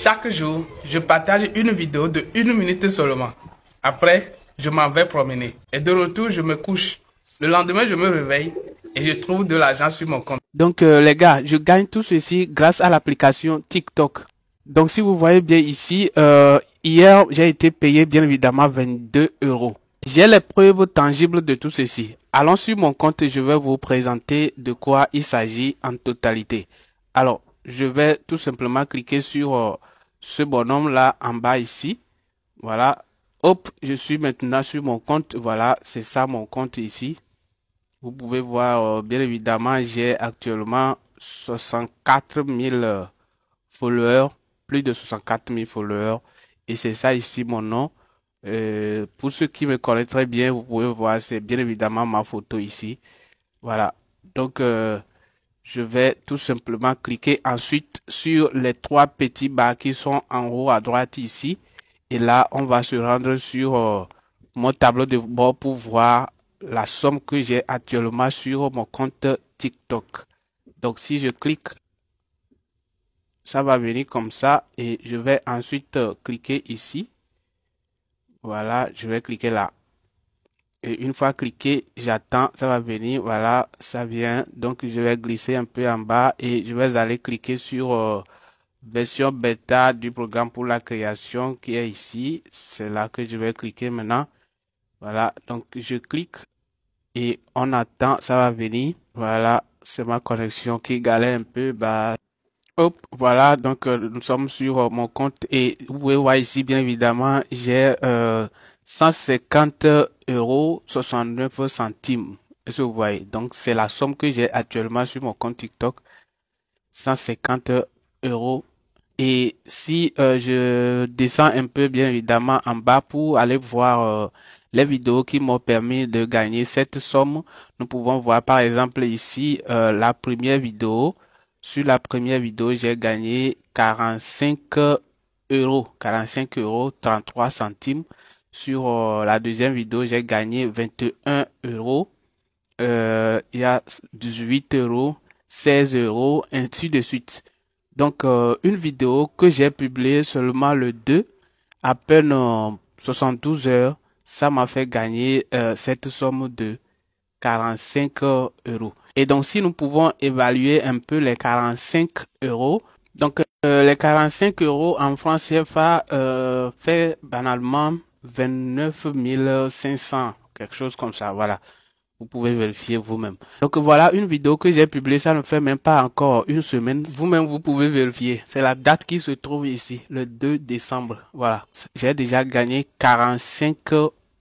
Chaque jour, je partage une vidéo de une minute seulement. Après, je m'en vais promener. Et de retour, je me couche. Le lendemain, je me réveille et je trouve de l'argent sur mon compte. Donc euh, les gars, je gagne tout ceci grâce à l'application TikTok. Donc si vous voyez bien ici, euh, hier j'ai été payé bien évidemment 22 euros. J'ai les preuves tangibles de tout ceci. Allons sur mon compte, et je vais vous présenter de quoi il s'agit en totalité. Alors, je vais tout simplement cliquer sur euh, ce bonhomme-là en bas ici. Voilà. Hop, je suis maintenant sur mon compte. Voilà, c'est ça mon compte ici. Vous pouvez voir, euh, bien évidemment, j'ai actuellement 64 000 followers, plus de 64 000 followers. Et c'est ça ici mon nom. Euh, pour ceux qui me connaissent très bien, vous pouvez voir, c'est bien évidemment ma photo ici. Voilà. Donc, euh, je vais tout simplement cliquer ensuite sur les trois petits bas qui sont en haut à droite ici. Et là, on va se rendre sur euh, mon tableau de bord pour voir la somme que j'ai actuellement sur mon compte TikTok. Donc, si je clique, ça va venir comme ça et je vais ensuite euh, cliquer ici. Voilà, je vais cliquer là. Et une fois cliqué, j'attends, ça va venir, voilà, ça vient. Donc je vais glisser un peu en bas et je vais aller cliquer sur euh, version bêta du programme pour la création qui est ici. C'est là que je vais cliquer maintenant. Voilà, donc je clique et on attend, ça va venir. Voilà, c'est ma connexion qui galère un peu. Bah, Hop, voilà, donc euh, nous sommes sur euh, mon compte et vous pouvez voir ici, bien évidemment, j'ai 150 euros 69 centimes. Est-ce que vous voyez? Donc, c'est la somme que j'ai actuellement sur mon compte TikTok. 150 euros. Et si euh, je descends un peu, bien évidemment, en bas pour aller voir euh, les vidéos qui m'ont permis de gagner cette somme, nous pouvons voir par exemple ici euh, la première vidéo. Sur la première vidéo, j'ai gagné 45 euros, 45 euros 33 centimes. Sur euh, la deuxième vidéo, j'ai gagné 21 euros. Euh, il y a 18 euros, 16 euros, ainsi de suite. Donc, euh, une vidéo que j'ai publiée seulement le 2, à peine 72 euh, heures, ça m'a fait gagner cette somme de 45 euros. Et donc, si nous pouvons évaluer un peu les 45 euros, donc les 45 euros en France, CFA euh, fait banalement 29 500, quelque chose comme ça, voilà. Vous pouvez vérifier vous-même. Donc voilà une vidéo que j'ai publiée, ça ne fait même pas encore une semaine. Vous-même, vous pouvez vérifier. C'est la date qui se trouve ici, le 2 décembre. Voilà, j'ai déjà gagné 45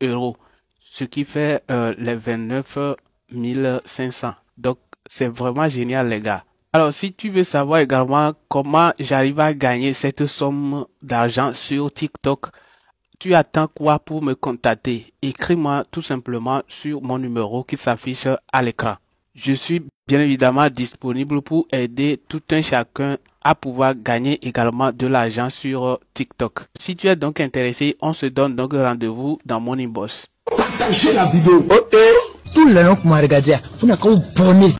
euros, ce qui fait euh, les 29 500. Donc c'est vraiment génial les gars. Alors, si tu veux savoir également comment j'arrive à gagner cette somme d'argent sur TikTok, tu attends quoi pour me contacter Écris-moi tout simplement sur mon numéro qui s'affiche à l'écran. Je suis bien évidemment disponible pour aider tout un chacun à pouvoir gagner également de l'argent sur euh, TikTok. Si tu es donc intéressé, on se donne donc rendez-vous dans mon inbox. Partagez la vidéo. Tout le monde